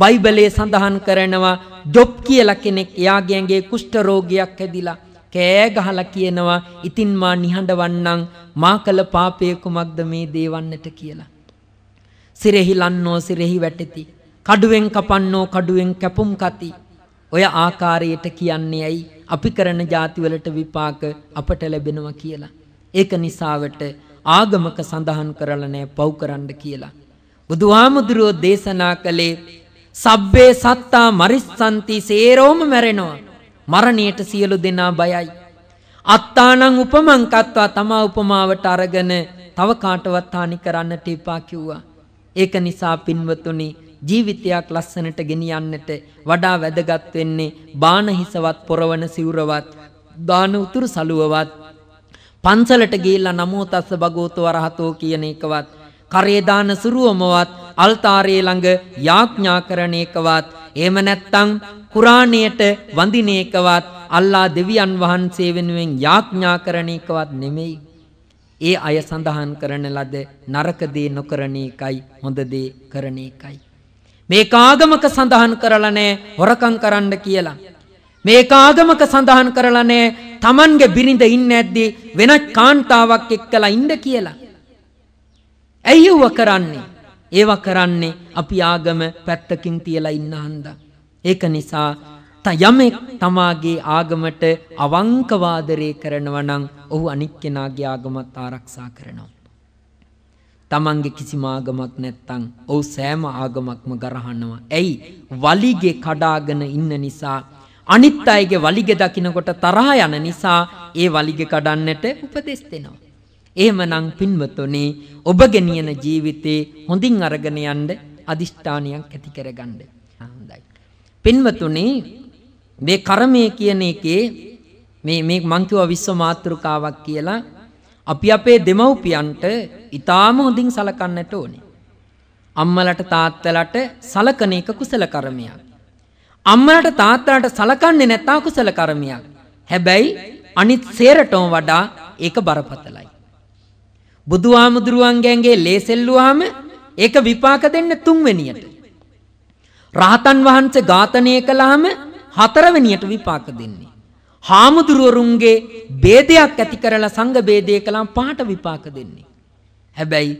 බයිබලයේ සඳහන් කරනවා ජොබ් කියලා කෙනෙක් එයාගේ ඇඟේ කුෂ්ඨ රෝගයක් හැදිලා කෑ ගහලා කියනවා ඉතින් මා නිහඬවන්නම් මා කළ පාපය කුමක්ද මේ දේවන්නට කියලා. සිරෙහි ලන්නෝ සිරෙහි වැටෙති. කඩුවෙන් කපන්නෝ කඩුවෙන් කැපුම් කති. ඔය ආකාරයට කියන්නේ ඇයි අපි කරන જાතිවලට විපාක අපට ලැබෙනවා කියලා. ඒක නිසාවට ආගමක සඳහන් කරලා නැහැ පව් කරන්න කියලා. බුදුහාමුදුරුවෝ දේශනා කළේ සබ්බේ සත්තා මරිස්සන්ති සේරෝම මැරෙනවා. මරණයට සියලු දෙනා බයයි. අත්තානං උපමංකත්වා තමා උපමාවට අරගෙන තව කාටවත් හානි කරන්නට එපා කිව්වා. ඒක නිසා පින්වතුනි ජීවිතයක් ලස්සනට ගෙනියන්නට වඩා වැදගත් වෙන්නේ බාන හිසවත් පොරවන සිවුරවත් දාන උතුරු සලුවවත් පන්සලට ගිහිල්ලා නමෝ තස්ස භගවතු වරහතෝ කියන එකවත් කරේ දාන සුරුවමවත් අල්තාරයේ ළඟ යාඥා කරන එකවත් එහෙම නැත්නම් කුරාණයට වඳින එකවත් අල්ලා දෙවියන් වහන්සේ වෙනුවෙන් යාඥා කරන එකවත් නෙමෙයි ඒ අය සඳහන් කරන ලද නරක දේ නොකරන එකයි හොඳ දේ කරන එකයි මේ කාගමක සඳහන් කරලා නැහැ හොරකම් කරන්න කියලා මේ කාගමක සඳහන් කරලා නැහැ Tamange බිරිඳ ඉන්නේ නැද්දි වෙනත් කාන්තාවක් එක්කලා ඉන්න කියලා ඇයි ඒව කරන්නේ? ඒව කරන්නේ අපි ආගම පැත්තකින් තියලා ඉන්න හන්දා. ඒක නිසා යමෙක් තමාගේ ආගමට අවංක වාදරේ කරනවා නම් ඔහු අනික් කෙනාගේ ආගමත් ආරක්ෂා කරනවා. තමන්ගේ කිසිම ආගමක් නැත්තම් ඔව් සෑම ආගමක්ම ගරහනවා. ඇයි? වලිගේ කඩාගෙන ඉන්න නිසා අනිත් අයගේ වලිග දකින්නකොට තරහ යන නිසා ඒ වලිග කඩන්නට උපදෙස් දෙනවා. එහෙමනම් පින්වතුනි ඔබ ගෙනියන ජීවිතේ හොඳින් අරගෙන යන්න අදිෂ්ඨානියක් ඇති කරගන්න. හොඳයි. පින්වතුනි මේ කර්මය කියන එකේ මේ මේ මං කිව්වා විශ්ව මාත්‍රකාවක් කියලා අපි අපේ දෙමව්පියන්ට ඊටාම හොඳින් සලකන්නට ඕනේ. අම්මලට තාත්තලට සලකන එක කුසල කර්මයක්. අම්මලට තාත්තලට සලකන්නේ නැත්නම් කුසල කර්මයක්. හැබැයි අනිත් සේරටම වඩා ඒක බරපතලයි. බුදුහාමුදුරුවන්ගෑන්ගේ ලේසෙල්ලුවාම ඒක විපාක දෙන්න තුන්වෙනියට. රහතන් වහන්ස ඝාතනය කළාම හතරවෙනියට විපාක දෙන්නේ. හාමුදුරුවරුන්ගේ බේදයක් ඇති කරලා සංඝ බේදය කළාම පහට විපාක දෙන්නේ. හැබැයි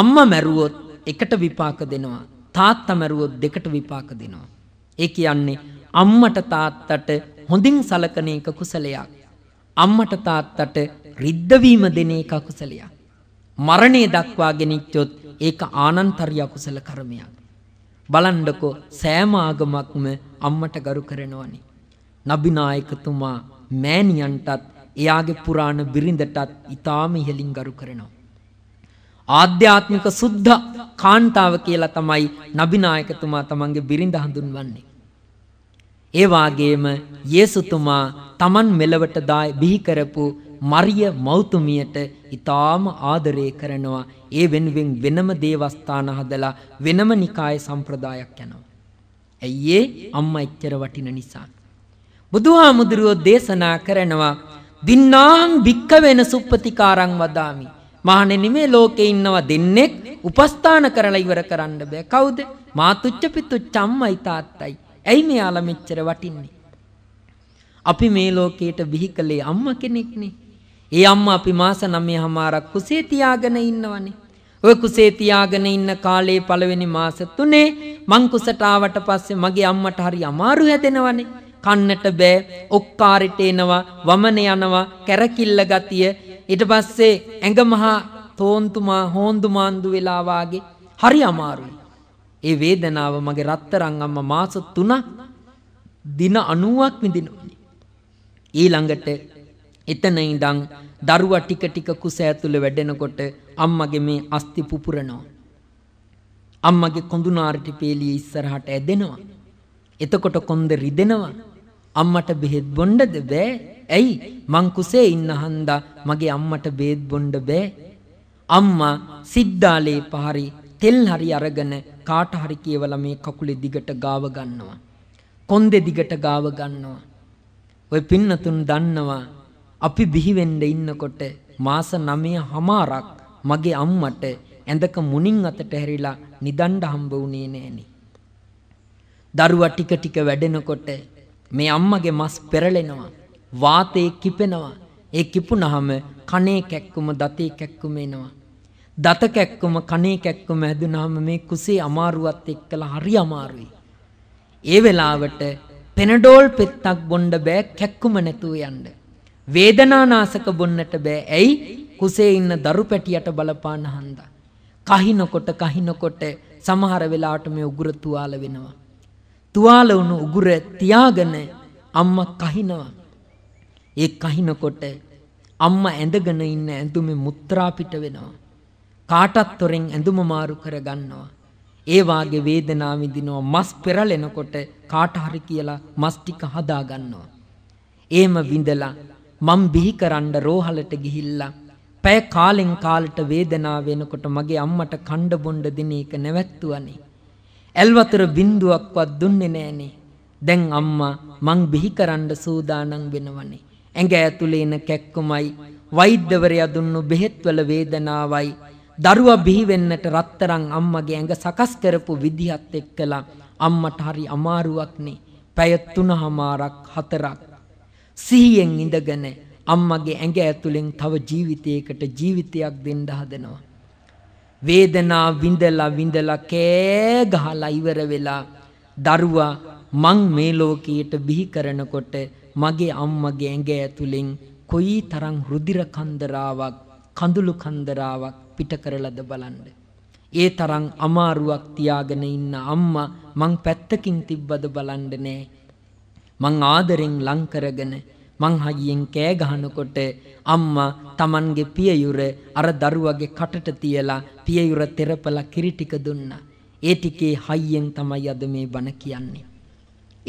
අම්මා මැරුවොත් එකට විපාක දෙනවා. තාත්තා මැරුවොත් දෙකට විපාක දෙනවා. ඒ කියන්නේ අම්මට තාත්තට හොඳින් සලකන එක කුසලයක්. අම්මට තාත්තට රිද්දවීම දෙන එක කුසලයක්. මරණය දක්වා ගෙනිච්චොත් ඒක ආනන්තරිය අකුසල කර්මයක්. බලන්ඩකෝ සෑම ආගමක්ම අම්මට ගරු කරනවනි. නබිනායකතුමා මෑණියන්ටත් එයාගේ පුරාණ බිරිඳටත් ඉතාම ඉහලින් ගරු කරනවා. ආධ්‍යාත්මික සුද්ධ කාන්තාව කියලා තමයි නබිනායකතුමා තමන්ගේ බිරිඳ හඳුන්වන්නේ. ඒ වාගේම යේසුතුමා Taman මෙලවට දායි බිහි කරපු මරිය මෞතුමියට ඊටාම ආදරය කරනවා. ඒ වෙනුවෙන් වෙනම දේවස්ථාන හදලා වෙනම නිකාය සම්ප්‍රදායක් යනවා. ඇයි ඒ අම්මා එච්චර වටින නිසා. බුදුහාමුදුරුවෝ දේශනා කරනවා දින්නාං භික්ක වෙන සුප්පතිකාරං වදාමි. මහණෙනි මේ ලෝකේ ඉන්නවා දෙන්නෙක් උපස්ථාන කරලා ඉවර කරන්න බෑ. කවුද? මාතුච්ච පිතුච්ච අම්මයි තාත්තයි. ඇයි මෙයාලා මෙච්චර වටින්නේ? අපි මේ ලෝකයට බිහි කළේ අම්මා කෙනෙක්නේ. ඒ අම්මා අපි මාස 9මාරක් කුසේ තියාගෙන ඉන්නවනේ. ඔය කුසේ තියාගෙන ඉන්න කාලේ පළවෙනි මාස 3 මං කුසට ආවට පස්සේ මගේ අම්මට හරි අමාරු හැදෙනවනේ. කන්නට බෑ ඔක්කාරිට එනවා වමන යනවා කැරකිල්ල ගතිය ඊට පස්සේ ඇඟ මහා තෝන්තුමා හෝන්දු මාන්දු වෙලා වාගේ හරි අමාරුයි ඒ වේදනාව මගේ රත්තරන් අම්මා මාස 3ක් දින 90ක් විඳිනවා. ඊළඟට එතන ඉඳන් දරුවා ටික ටික කුස ඇතුළේ වැඩෙනකොට අම්මගේ මේ අස්ති පුපුරනවා. අම්මගේ කොඳුනාරටි පේලිය ඉස්සරහට ඇදෙනවා. එතකොට කොන්ද රිදෙනවා. අම්මට බෙහෙත් බොන්නද බෑ. ඇයි? මං කුසේ ඉන්න හන්දා මගේ අම්මට බෙහෙත් බොන්න බෑ. අම්මා සිද්ධාලේ පහරි තෙල් හරි අරගෙන කාට හරි කියවලා මේ කකුලේ දිගට ගාව ගන්නවා. කොන්දේ දිගට ගාව ගන්නවා. ඔය පින්නතුන් දන්නවා අපි බිහි වෙන්න ඉන්නකොට මාස 9 හමාරක් මගේ අම්මට ඇඳක මුණින් අතට හැරිලා නිදණ්ඩ හම්බ වුණේ නෑනේ. දරුවා ටික ටික වැඩෙනකොට මේ අම්මගේ මස් පෙරලෙනවා. වාතේ කිපෙනවා. ඒ කිපුනහම කනේ කැක්කුම දතේ කැක්කුම එනවා. දත කැක්කම කනේ කැක්කම හැදුනාම මේ කුසේ අමාරුවත් එක්කලා හරි අමාරුයි. ඒ වෙලාවට පෙනඩෝල් පෙත්තක් බොන්න බෑ කැක්කුම නැතුව යන්න. වේදනානාශක බොන්නට බෑ. ඇයි? කුසේ ඉන්න දරු පැටියට බලපාන හන්දා. කහිනකොට කහිනකොට සමහර වෙලාවට මේ උගුර තුවාල වෙනවා. තුවාල වුණු උගුර තියාගෙන අම්මා කහිනවා. ඒ කහිනකොට අම්මා ඇඳගෙන ඉන්න ඇඳුමේ මුත්‍රා පිට වෙනවා. කාටත් තොරෙන් ඇඳුම මාරු කරගන්නවා. ඒ වාගේ වේදනාව විඳිනවා මස් පෙරලෙනකොට කාට හරි කියලා මස් ටික හදා ගන්නවා. එහෙම විඳලා මම් බිහි කරන්න රෝහලට ගිහිල්ලා පැය කාලෙන් කාලට වේදනාව වෙනකොට මගේ අම්මට කණ්ඩ බොණ්ඩ දින එක නැවැත්තුවනේ. ඇල්වතර බින්දුවක්වත් දුන්නේ නෑනේ. දැන් අම්මා මං බිහි කරන්න සූදානම් වෙනවනේ. ඇඟ ඇතුලේ එන කැක්කුමයි වෛද්‍යවරයා දුන්නු බෙහෙත්වල වේදනාවයි දරුවා බිහි වෙන්නට රත්තරන් අම්මගේ ඇඟ සකස් කරපු විදිහත් එක්කලා අම්මට හරි අමාරුවක් නේ. පැය 3මාරක් 4ක් සිහියෙන් ඉඳගෙන අම්මගේ ඇඟ ඇතුලෙන් තව ජීවිතයකට ජීවිතයක් දෙන්න හදනවා. වේදනා විඳලා විඳලා කෑ ගහලා ඉවර වෙලා දරුවා මං මේ ලෝකයට බිහි කරනකොට මගේ අම්මගේ ඇඟ ඇතුලෙන් කොයි තරම් රුධිර කන්දරාවක් කඳුළු කන්දරාවක් පිට කරලද බලන්න. ඒ තරම් අමාරුවක් තියාගෙන ඉන්න අම්මා මං පැත්තකින් තිබ්බද බලන්න නෑ. මං ආදරෙන් ලං කරගෙන මං හයියෙන් කෑ ගහනකොට අම්මා Tamanගේ පියයුර අර දරුවගේ කටට තියලා පියයුර තෙරපලා කිරි ටික දුන්නා. ඒ ටිකේ හයියෙන් තමයි අද මේ බණ කියන්නේ.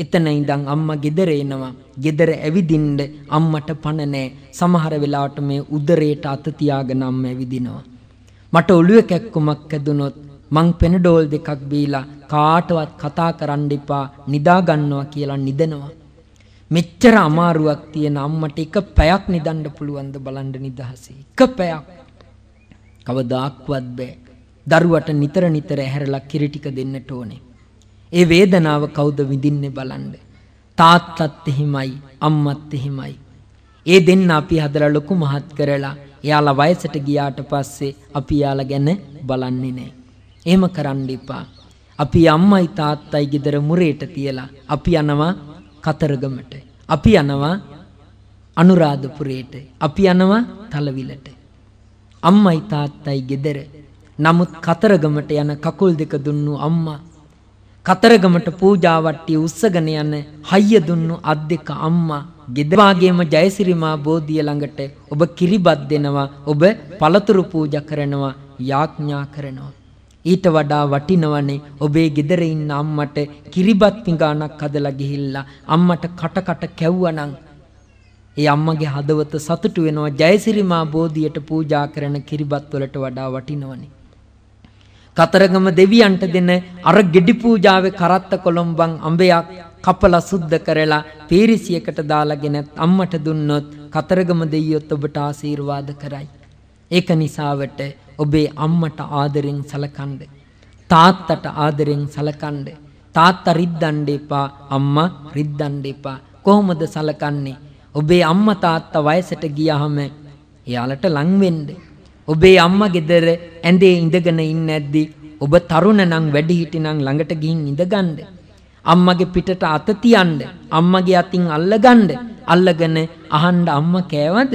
එතන ඉඳන් අම්මා ගෙදර එනවා. ගෙදර ඇවිදින්න අම්මට පණ නැහැ. සමහර වෙලාවට මේ උදරයට අත තියාගෙන අම්මා ඇවිදිනවා. මට ඔළුවේ කැක්කුමක් ඇදුනොත් මං පෙනඩෝල් දෙකක් බීලා කාටවත් කතා කරන්න එපා නිදා ගන්නවා කියලා නිදනවා. මෙච්චර අමාරුවක් තියෙන අම්මට එක පැයක් නිදන්න පුළුවන්ද බලන්න නිදහසේ. එක පැයක්. කවදාක්වත් බෑ. දරුවට නිතර නිතර ඇහැරලා කිරි ටික දෙන්නට ඕනේ. ඒ වේදනාව කවුද විඳින්නේ බලන්න. තාත්තත් එහෙමයි, අම්මත් එහෙමයි. ඒ දෙන්න අපි හදලා ලොකු මහත් කරලා එයාලා වයසට ගියාට පස්සේ අපි යාලා ගැන බලන්නේ නැහැ. එහෙම කරන්න එපා. අපි අම්මයි තාත්තයි ගෙදර මුරේට තියලා අපි යනවා කතරගමට. අපි යනවා අනුරාධපුරයට. අපි යනවා තලවිලට. අම්මයි තාත්තයි ගෙදර. නමුත් කතරගමට යන කකුල් දෙක දුන්නු අම්මා කතරගමට පූජාවට්ටිය උස්සගෙන යන හයිය දුන්නු අත් දෙක අම්මා ගෙදවාගේම ජයසිරිමා බෝධිය ළඟට ඔබ කිරිබත් දෙනවා ඔබ පළතුරු පූජ කරනවා යාඥා කරනවා ඊට වඩා වටිනවනේ ඔබේ ගෙදර ඉන්න අම්මට කිරිබත් පිඟානක් හදලා ගිහිල්ලා අම්මට කටකට කැව්වනම් ඒ අම්මගේ හදවත සතුටු වෙනවා ජයසිරිමා බෝධියට පූජා කරන කිරිබත් වලට වඩා වටිනවනේ කතරගම දෙවියන්ට දෙන අර ගෙඩි පූජාවේ කරත්ත කොළඹන් අඹයක් කපලා සුද්ධ කරලා පීරිසියකට දාලාගෙනත් අම්මට දුන්නොත් කතරගම දෙයියොත් ඔබට ආශිර්වාද කරයි. ඒක නිසාවට ඔබේ අම්මට ආදරෙන් සලකන්න. තාත්තට ආදරෙන් සලකන්න. තාත්තා රිද්දන්න එපා, අම්මා රිද්දන්න එපා. කොහොමද සලකන්නේ? ඔබේ අම්මා තාත්තා වයසට ගියාම එයාලට ලං වෙන්න. ඔබේ අම්මා ගෙදර ඇඳේ ඉඳගෙන ඉන්නේ නැද්දි ඔබ තරුණ නම් වැඩිහිටි නම් ළඟට ගිහින් ඉඳගන්න. අම්මගේ පිටට අත තියන්න අම්මගේ අතින් අල්ලගන්න අල්ලගෙන අහන්න අම්මා කෑවද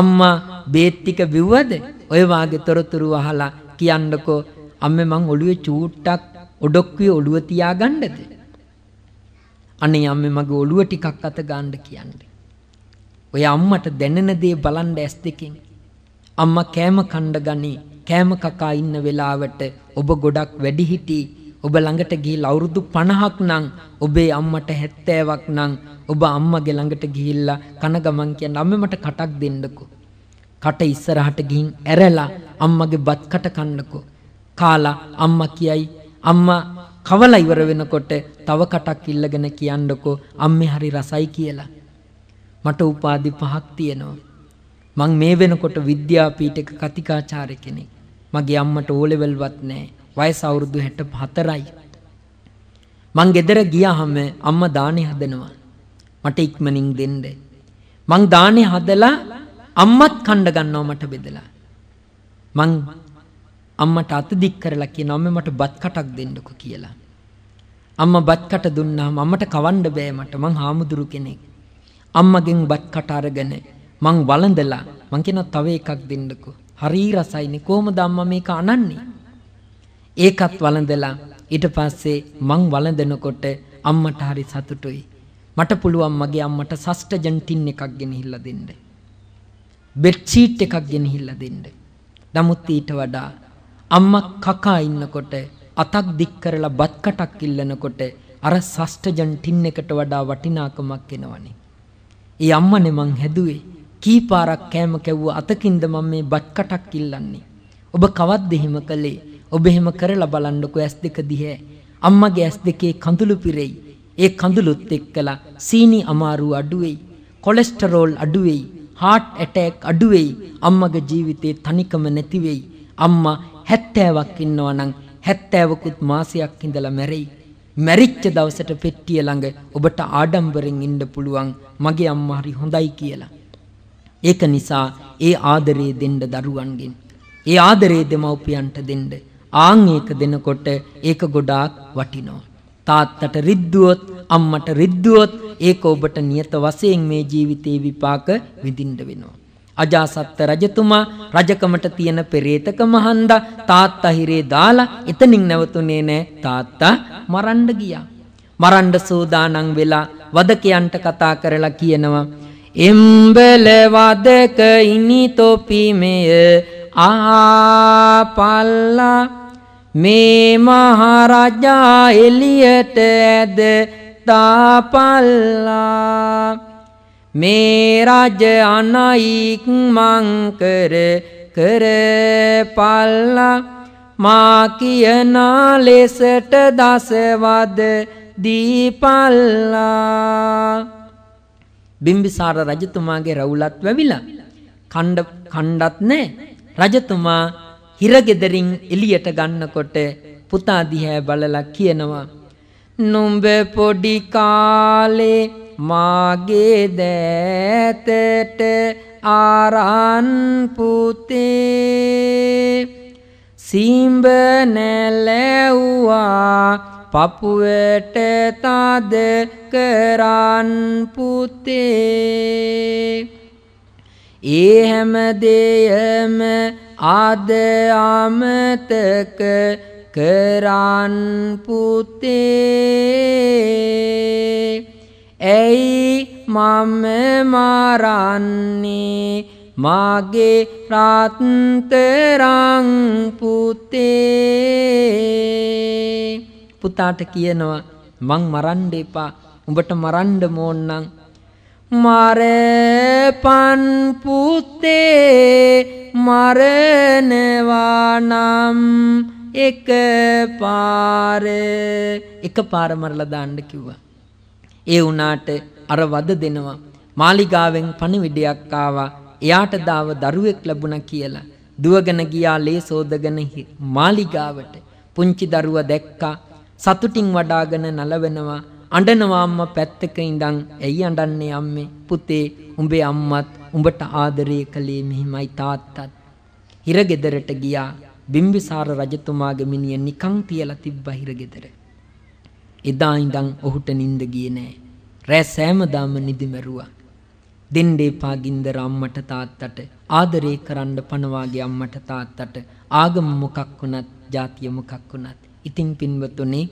අම්මා බේත් ටික බිව්වද ඔය වාගේ තොරතුරු අහලා කියන්නකෝ අම්මේ මං ඔළුවේ චූට්ටක් ඔඩොක්කුවේ ඔළුව තියාගන්නද අනේ අම්මේ මගේ ඔළුව ටිකක් අත ගන්න කියන්නේ ඔය අම්මට දැනෙන දේ බලන් ඇස් දෙකෙන් අම්මා කෑම කණ්ඩ ගනී කෑම කකා ඉන්න වෙලාවට ඔබ ගොඩක් වැඩිහිටි ඔබ ළඟට ගිහිල්ලා අවුරුදු 50ක් නම් ඔබේ අම්මට 70ක් නම් ඔබ අම්මගේ ළඟට ගිහිල්ලා කන ගමන් කියන අම්මේ මට කටක් දෙන්නකෝ. කට ඉස්සරහට ගිහින් ඇරලා අම්මගේ බත් කට කන්නකෝ. කාලා අම්මා කියයි අම්මා කවලා ඉවර වෙනකොට තව කටක් ඉල්ලගෙන කියන්නකෝ අම්මේ හරි රසයි කියලා. මට උපාධි පහක් තියෙනවා. මං මේ වෙනකොට විද්‍යාපීඨයක කතිකාචාර්ය කෙනෙක්. මගේ අම්මට ඕලෙවල්වත් නැහැ. වයස අවුරුදු 64යි. මං ගෙදර ගියාම අම්මා දානේ හදනවා. මට ඉක්මනින් දෙන්න. මං දානේ හදලා අම්මත් කණ්ඩ ගන්නවා මට බෙදලා. මං අම්මට අත දික් කරලා කියනවා මට බත් කටක් දෙන්නකෝ කියලා. අම්මා බත් කට දුන්නාම අම්මට කවන්න බෑ මට. මං හාමුදුරු කෙනෙක්. අම්මගෙන් බත් කට අරගෙන මං වළඳලා මං කියනවා තව එකක් දෙන්නකෝ. හරි රසයිනේ කොහමද අම්මා මේක අනන්නේ? ඒකත් වළඳලා ඊට පස්සේ මං වළඳනකොට අම්මට හරි සතුටුයි. මට පුළුවන් මගේ අම්මට සස්ටජන් ටින් එකක් ගෙනහිල්ලා දෙන්න. බෙඩ් ෂීට් එකක් ගෙනහිල්ලා දෙන්න. නමුත් ඊට වඩා අම්මා කකා ඉන්නකොට අතක් දික් කරලා බත් කටක් ඉල්ලනකොට අර සස්ටජන් ටින් එකට වඩා වටිනාකමක් එනවනේ. ඒ අම්මනේ මං හැදුවේ. කී පාරක් කෑම කැව්ව අතකින්ද මම මේ බත් කටක් ඉල්ලන්නේ. ඔබ කවද්ද එහෙම කළේ? ඔබ එහෙම කරලා බලන්නකෝ ඇස් දෙක දිහැ. අම්මගේ ඇස් දෙකේ කඳුළු පිරෙයි. ඒ කඳුළුත් එක්කලා සීනි අමාරු අඩුවෙයි. කොලෙස්ටරෝල් අඩුවෙයි. හાર્ට් ඇටැක් අඩුවෙයි. අම්මගේ ජීවිතේ තනිකම නැති වෙයි. අම්මා 70ක් ඉන්නවා නම් 70කුත් මාසයක් ඉඳලා මැරෙයි. මැරිච්ච දවසට පෙට්ටිය ළඟ ඔබට ආඩම්බරෙන් ඉන්න පුළුවන් මගේ අම්මා හරි හොඳයි කියලා. ඒක නිසා ඒ ආදරේ දෙන්න දරුවන්ගෙන්. ඒ ආදරේ දෙමව්පියන්ට දෙන්න. ආන් ඒක දෙනකොට ඒක ගොඩාක් වටිනවා. තාත්තට රිද්දුවොත් අම්මට රිද්දුවොත් ඒක ඔබට නියත වශයෙන් මේ ජීවිතේ විපාක විඳින්න වෙනවා. අජාසත් රජතුමා රජකමට තියෙන පෙරේතක මහන්දා තාත්තා හිරේ දාලා එතනින් නැවතුනේ නෑ තාත්තා මරන්න ගියා. මරන්න සූදානම් වෙලා වදකයන්ට කතා කරලා කියනවා එම්බල වදක ඉනි තොපි මෙය ආපල්ලා මේ මහරජා එලියට ඇද තාපල්ලා මේ රජ අනයික් මං කර කර පල්ලා මා කියනා ලෙසට දසවද දීපල්ලා බිම්බිසාර රජතුමාගේ රවුලත් වැවිලා කණ්ඩ කණ්ඩත් නැහැ රජතුමා හිරගෙදරින් එළියට ගන්නකොට පුතා දිහා බලලා කියනවා නුඹ පොඩි කාලේ මාගේ දෑතට ආරන් පුතේ සීඹ නැලැව්වා පපුවට තද කරන් පුතේ ඒ හැම දෙයම ආද අමතක කරන් පුතේ ඇයි මම මරන්නේ මාගේ රත්තරං පුතේ පුතාට කියනවා මං මරන්න එපා උඹට මරන්න ඕන නම් මරේ බලපන් පුතේ මරනවා නම් එක පාර එක පාර මරලා දාන්න කිව්වා. ඒ වුණාට අර වද දෙනවා. මාලිගාවෙන් පණිවිඩයක් ආවා. එයාට දාව දරුවෙක් ලැබුණා කියලා. දුවගෙන ගියා ලේ සෝදගෙන මාලිගාවට. පුංචි දරුවා දැක්කා. සතුටින් වඩාගෙන නලවෙනවා. අඬනවා අම්මා පැත්තක ඉඳන් ඇයි අඬන්නේ අම්මේ පුතේ උඹේ අම්මත් උඹට ආදරය කළේ මෙහිමයි තාත්තත් හිරගෙදරට ගියා බිම්බිසාර රජතුමාගේ මිනිය නිකන් තියලා තිබ්බා හිරගෙදර එදා ඉඳන් ඔහුට නිින්ද ගියේ නෑ රෑ සෑමදාම නිදිමරුවා දෙන්න එපා ගින්දර අම්මට තාත්තට ආදරේ කරන්න පනවාගේ අම්මට තාත්තට ආගම මොකක් වුණත් ජාතිය මොකක් වුණත් ඉතින් පින්වතුනි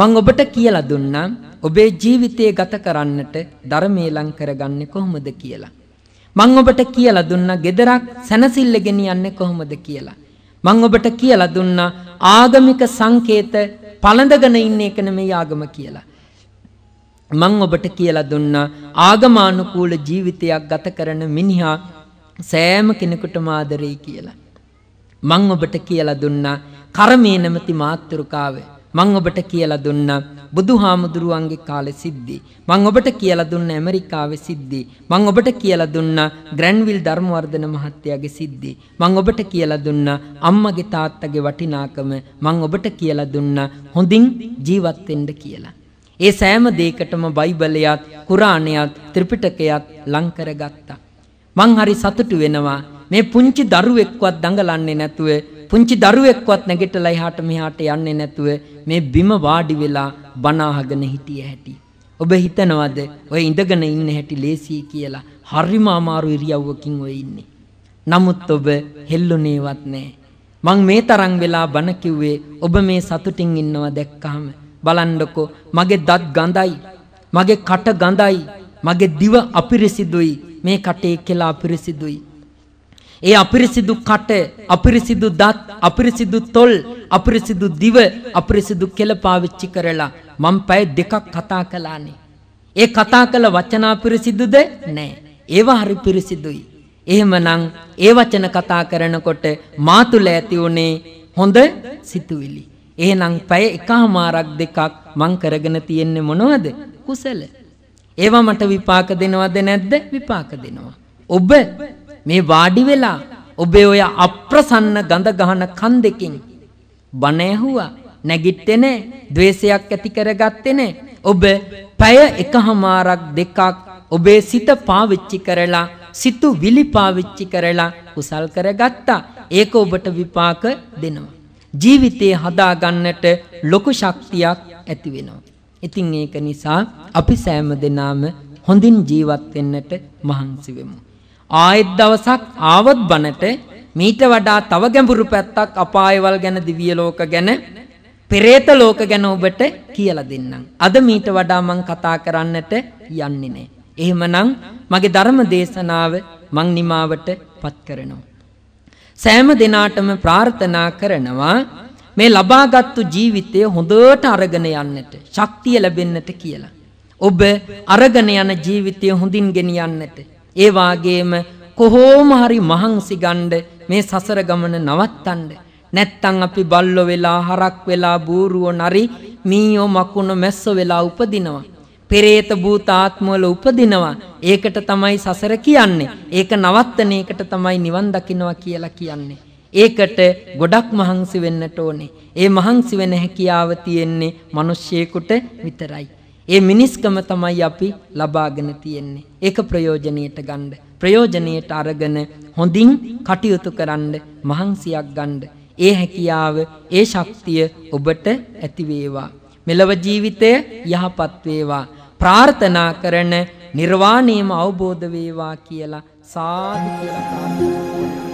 මං ඔබට කියලා දුන්නා ඔබේ ජීවිතය ගත කරන්නට ධර්මයේ ලං කරගන්නේ කොහොමද කියලා. මං ඔබට කියලා දුන්නා gedarak සැනසille ගෙනියන්නේ කොහොමද කියලා. මං ඔබට කියලා දුන්නා ආගමික සංකේත පළඳගෙන ඉන්න එක නෙමෙයි ආගම කියලා. මං ඔබට කියලා දුන්නා ආගමානුකූල ජීවිතයක් ගත කරන මිනිහා සෑම කෙනෙකුටම ආදරෙයි කියලා. මං ඔබට කියලා දුන්නා කර්මයේ නැමැති මාත්‍රිකාවේ මං ඔබට කියලා දුන්න බුදුහාමුදුරුවන්ගේ කාලේ සිද්ධි. මං ඔබට කියලා දුන්න ඇමරිකාවේ සිද්ධි. මං ඔබට කියලා දුන්න ග්‍රැන්විල් ධර්මවර්ධන මහත්තයාගේ සිද්ධි. මං ඔබට කියලා දුන්න අම්මගේ තාත්තගේ වටිනාකම මං ඔබට කියලා දුන්න හොඳින් ජීවත් වෙන්න කියලා. ඒ සෑම දෙයකටම බයිබලයත්, කුරාණයත්, ත්‍රිපිටකයත් ලං කරගත්තා. මං හරි සතුටු වෙනවා මේ පුංචි දරුවෙක්වත් දඟලන්නේ නැතුව පුංචි දරුවෙක්වත් නැගිටලා එහාට මෙහාට යන්නේ නැතුව මේ බිම වාඩි වෙලා බණ අහගෙන හිටිය හැටි. ඔබ හිතනවද ඔය ඉඳගෙන ඉන්න හැටි ලේසියි කියලා? හරිම අමාරු ඉරියව්වකින් ඔය ඉන්නේ. නමුත් ඔබ හෙල්ලුනේවත් නැහැ. මං මේ තරම් වෙලා බණ කිව්වේ ඔබ මේ සතුටින් ඉන්නව දැක්කහම බලන්නකෝ මගේ දත් ගඳයි මගේ කට ගඳයි මගේ දිව අපිරිසිදුයි මේ කටේ කියලා අපිරිසිදුයි ඒ අපිරිසිදු කට, අපිරිසිදු දත්, අපිරිසිදු තොල්, අපිරිසිදු දිව, අපිරිසිදු කෙල පාවිච්චි කරලා මම පැය දෙකක් කතා කළානේ. ඒ කතා කළ වචන අපිරිසිදුද? නෑ. ඒවා හරි පිරිසිදුයි. එහෙමනම් ඒ වචන කතා කරනකොට මා තුල ඇති උනේ හොඳ සිතුවිලි. එහෙනම් පැය එකමාරක් දෙකක් මං කරගෙන තියෙන්නේ මොනවද? කුසල. ඒවා මට විපාක දෙනවද නැද්ද? විපාක දෙනවා. ඔබ මේ වාඩි වෙලා ඔබේ ඔය අප්‍රසන්න ගඳ ගහන කන් දෙකින් බණ ඇහුවා නැගිට්ටේ නෑ द्वේෂයක් ඇති කරගත්තේ නෑ ඔබ පැය එකහමාරක් දෙකක් ඔබේ සිත පාවිච්චි කරලා සිතු විලි පාවිච්චි කරලා කුසල් කරගත්තා ඒක ඔබට විපාක දෙනවා ජීවිතේ හදාගන්නට ලොකු ශක්තියක් ඇති වෙනවා ඉතින් ඒක නිසා අපි සෑම දිනාම හොඳින් ජීවත් වෙන්නට මහන්සි වෙමු ආයෙත් දවසක් ආවත් බනට මීට වඩා තව ගැඹුරු පැත්තක් අපායවල් ගැන දිව්‍ය ලෝක ගැන පෙරේත ලෝක ගැන ඔබට කියලා දෙන්නම්. අද මීට වඩා මං කතා කරන්නට යන්නේ නැහැ. එහෙමනම් මගේ ධර්ම දේශනාව මං නිමාවටපත් කරනවා. සෑම දිනාටම ප්‍රාර්ථනා කරනවා මේ ලබාගත්තු ජීවිතය හොඳට අරගෙන යන්නට ශක්තිය ලැබෙන්නට කියලා. ඔබ අරගෙන යන ජීවිතය හොඳින් ගෙනියන්නට ඒ වාගේම කොහොම හරි මහන්සි ගන්න මේ සසර ගමන නවත්තන්න. නැත්තම් අපි බල්ලෝ වෙලා හරක් වෙලා බූරුවෝ නරි මීයෝ මකුණෝ මැස්සෝ වෙලා උපදිනවා. පෙරේත භූත ආත්මවල උපදිනවා. ඒකට තමයි සසර කියන්නේ. ඒක නවත්තන එකට තමයි නිවන් දකින්නවා කියලා කියන්නේ. ඒකට ගොඩක් මහන්සි වෙන්නට ඕනේ. ඒ මහන්සි වෙන හැකියාව තියෙන්නේ මිනිස්සෙකුට විතරයි. ඒ මිනිස්කම තමයි අපි ලබාගෙන තියෙන්නේ. ඒක ප්‍රයෝජනෙට ගන්න. ප්‍රයෝජනෙට අරගෙන හොඳින් කටයුතු කරන්න මහන්සියක් ගන්න. ඒ හැකියාව, ඒ ශක්තිය ඔබට ඇති වේවා. මෙලව ජීවිතය යහපත් වේවා. ප්‍රාර්ථනා කරන නිර්වාණයම අවබෝධ වේවා කියලා සාදු කියලා ප්‍රාර්ථනා